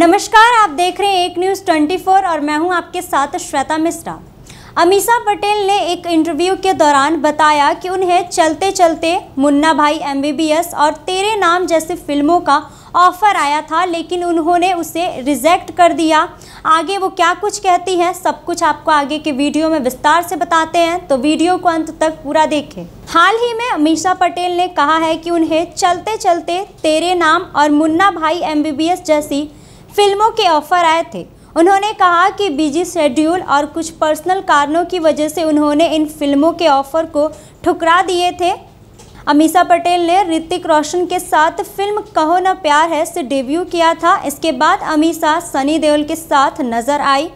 नमस्कार आप देख रहे हैं एक न्यूज़ 24 और मैं हूं आपके साथ श्वेता मिश्रा अमीषा पटेल ने एक इंटरव्यू के दौरान बताया कि उन्हें चलते चलते मुन्ना भाई एमबीबीएस और तेरे नाम जैसी फिल्मों का ऑफ़र आया था लेकिन उन्होंने उसे रिजेक्ट कर दिया आगे वो क्या कुछ कहती हैं सब कुछ आपको आगे के वीडियो में विस्तार से बताते हैं तो वीडियो को अंत तक पूरा देखें हाल ही में अमीषा पटेल ने कहा है कि उन्हें चलते चलते तेरे नाम और मुन्ना भाई एम जैसी फिल्मों के ऑफर आए थे उन्होंने कहा कि बिजी शेड्यूल और कुछ पर्सनल कारणों की वजह से उन्होंने इन फिल्मों के ऑफर को ठुकरा दिए थे अमीषा पटेल ने ऋतिक रोशन के साथ फिल्म कहो ना प्यार है से डेब्यू किया था इसके बाद अमीषा सनी देओल के साथ नजर आई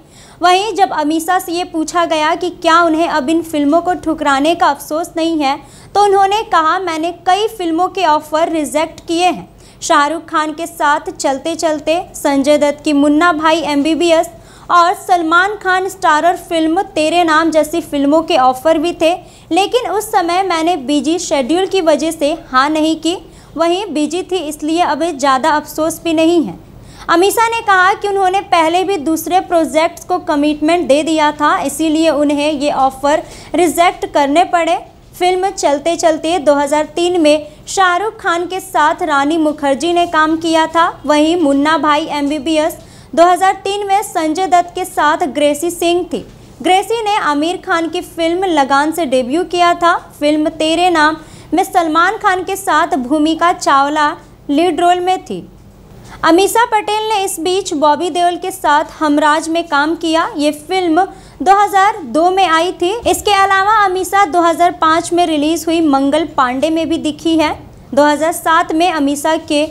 वहीं जब अमीषा से ये पूछा गया कि क्या उन्हें अब इन फिल्मों को ठुकराने का अफसोस नहीं है तो उन्होंने कहा मैंने कई फिल्मों के ऑफर रिजेक्ट किए हैं शाहरुख खान के साथ चलते चलते संजय दत्त की मुन्ना भाई एमबीबीएस और सलमान खान स्टारर फिल्म तेरे नाम जैसी फिल्मों के ऑफर भी थे लेकिन उस समय मैंने बिजी शेड्यूल की वजह से हाँ नहीं की वहीं बिजी थी इसलिए अब ज़्यादा अफसोस भी नहीं है अमीषा ने कहा कि उन्होंने पहले भी दूसरे प्रोजेक्ट्स को कमिटमेंट दे दिया था इसीलिए उन्हें ये ऑफ़र रिजेक्ट करने पड़े फिल्म चलते चलते 2003 में शाहरुख खान के साथ रानी मुखर्जी ने काम किया था वहीं मुन्ना भाई एमबीबीएस 2003 में संजय दत्त के साथ ग्रेसी सिंह थी ग्रेसी ने आमिर खान की फिल्म लगान से डेब्यू किया था फिल्म तेरे नाम में सलमान खान के साथ भूमिका चावला लीड रोल में थी अमीषा पटेल ने इस बीच बॉबी देओल के साथ हमराज में काम किया ये फिल्म 2002 में आई थी इसके अलावा अमीषा 2005 में रिलीज हुई मंगल पांडे में भी दिखी है 2007 में अमीषा के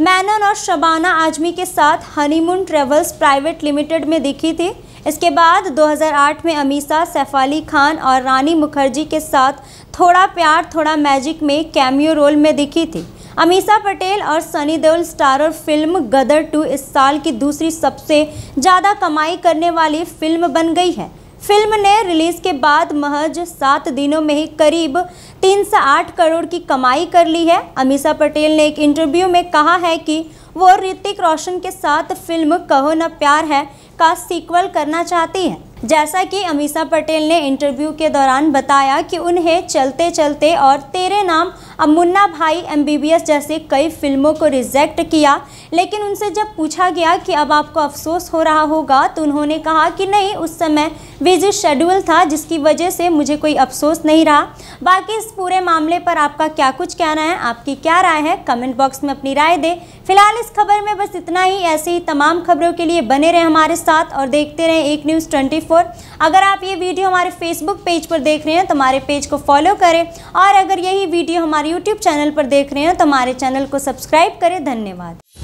मैनन और शबाना आजमी के साथ हनीमून ट्रेवल्स प्राइवेट लिमिटेड में दिखी थी इसके बाद 2008 में अमीषा अली खान और रानी मुखर्जी के साथ थोड़ा प्यार थोड़ा मैजिक में कैमियो रोल में दिखी थी अमीशा पटेल और Sunny Deol starrer film Gadar two इस साल की दूसरी सबसे ज़्यादा कमाई करने वाली फिल्म बन गई है फिल्म ने रिलीज के बाद महज सात दिनों में ही करीब तीन से आठ करोड़ की कमाई कर ली है अमीशा पटेल ने एक इंटरव्यू में कहा है कि वो ऋतिक रोशन के साथ फिल्म कहो ना प्यार है का सीक्वल करना चाहती है जैसा कि अमीशा पटेल ने इंटरव्यू के दौरान बताया कि उन्हें चलते चलते और तेरे नाम अब मुन्ना भाई एमबीबीएस जैसे कई फिल्मों को रिजेक्ट किया लेकिन उनसे जब पूछा गया कि अब आपको अफसोस हो रहा होगा तो उन्होंने कहा कि नहीं उस समय बिजी शेड्यूल था जिसकी वजह से मुझे कोई अफसोस नहीं रहा बाकी इस पूरे मामले पर आपका क्या कुछ कहना है आपकी क्या राय है कमेंट बॉक्स में अपनी राय दें फिलहाल इस खबर में बस इतना ही ऐसे ही तमाम खबरों के लिए बने रहें हमारे साथ और देखते रहें एक न्यूज़ ट्वेंटी अगर आप ये वीडियो हमारे फेसबुक पेज पर देख रहे हैं तो हमारे पेज को फॉलो करें और अगर यही वीडियो हमारे हमारे यूट्यूब चैनल पर देख रहे हैं तो हमारे चैनल को सब्सक्राइब करें धन्यवाद